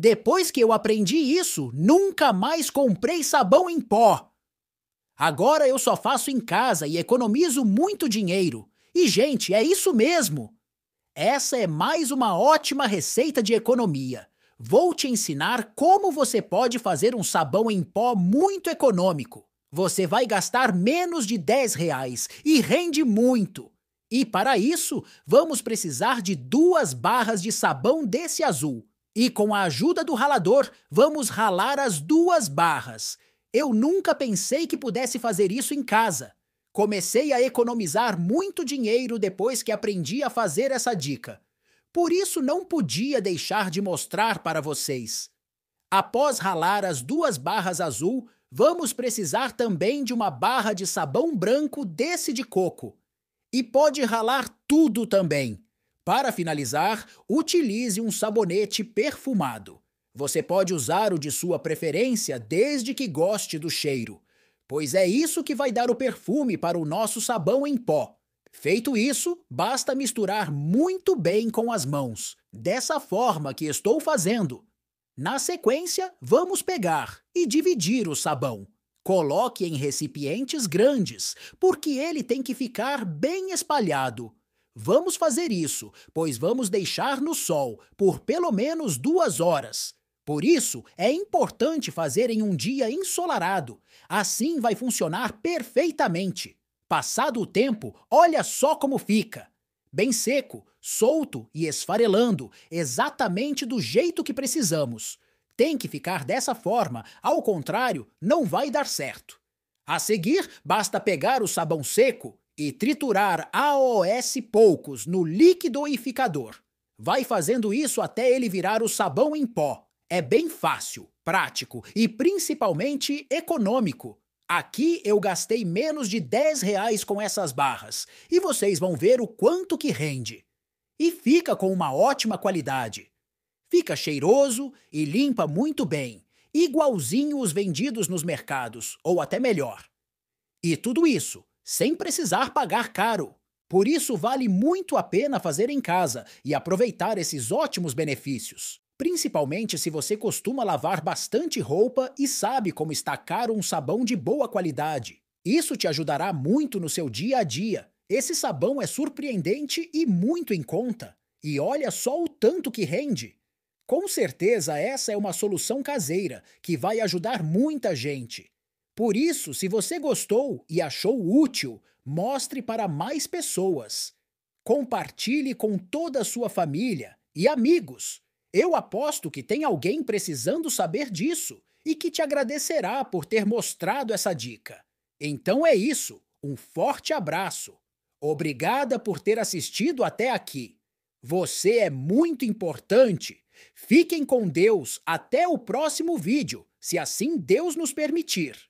Depois que eu aprendi isso, nunca mais comprei sabão em pó. Agora eu só faço em casa e economizo muito dinheiro. E, gente, é isso mesmo! Essa é mais uma ótima receita de economia. Vou te ensinar como você pode fazer um sabão em pó muito econômico. Você vai gastar menos de 10 reais e rende muito. E para isso, vamos precisar de duas barras de sabão desse azul e com a ajuda do ralador, vamos ralar as duas barras. Eu nunca pensei que pudesse fazer isso em casa. Comecei a economizar muito dinheiro depois que aprendi a fazer essa dica. Por isso não podia deixar de mostrar para vocês. Após ralar as duas barras azul, vamos precisar também de uma barra de sabão branco desse de coco. E pode ralar tudo também. Para finalizar, utilize um sabonete perfumado. Você pode usar o de sua preferência desde que goste do cheiro, pois é isso que vai dar o perfume para o nosso sabão em pó. Feito isso, basta misturar muito bem com as mãos, dessa forma que estou fazendo. Na sequência, vamos pegar e dividir o sabão. Coloque em recipientes grandes, porque ele tem que ficar bem espalhado. Vamos fazer isso, pois vamos deixar no sol por pelo menos duas horas. Por isso, é importante fazer em um dia ensolarado. Assim vai funcionar perfeitamente. Passado o tempo, olha só como fica. Bem seco, solto e esfarelando, exatamente do jeito que precisamos. Tem que ficar dessa forma, ao contrário, não vai dar certo. A seguir, basta pegar o sabão seco, e triturar AOS poucos no liquidificador. Vai fazendo isso até ele virar o sabão em pó. É bem fácil, prático e principalmente econômico. Aqui eu gastei menos de 10 reais com essas barras e vocês vão ver o quanto que rende. E fica com uma ótima qualidade. Fica cheiroso e limpa muito bem, igualzinho os vendidos nos mercados, ou até melhor. E tudo isso sem precisar pagar caro. Por isso, vale muito a pena fazer em casa e aproveitar esses ótimos benefícios. Principalmente se você costuma lavar bastante roupa e sabe como está caro um sabão de boa qualidade. Isso te ajudará muito no seu dia a dia. Esse sabão é surpreendente e muito em conta. E olha só o tanto que rende! Com certeza, essa é uma solução caseira que vai ajudar muita gente. Por isso, se você gostou e achou útil, mostre para mais pessoas. Compartilhe com toda a sua família e amigos. Eu aposto que tem alguém precisando saber disso e que te agradecerá por ter mostrado essa dica. Então é isso. Um forte abraço. Obrigada por ter assistido até aqui. Você é muito importante. Fiquem com Deus até o próximo vídeo, se assim Deus nos permitir.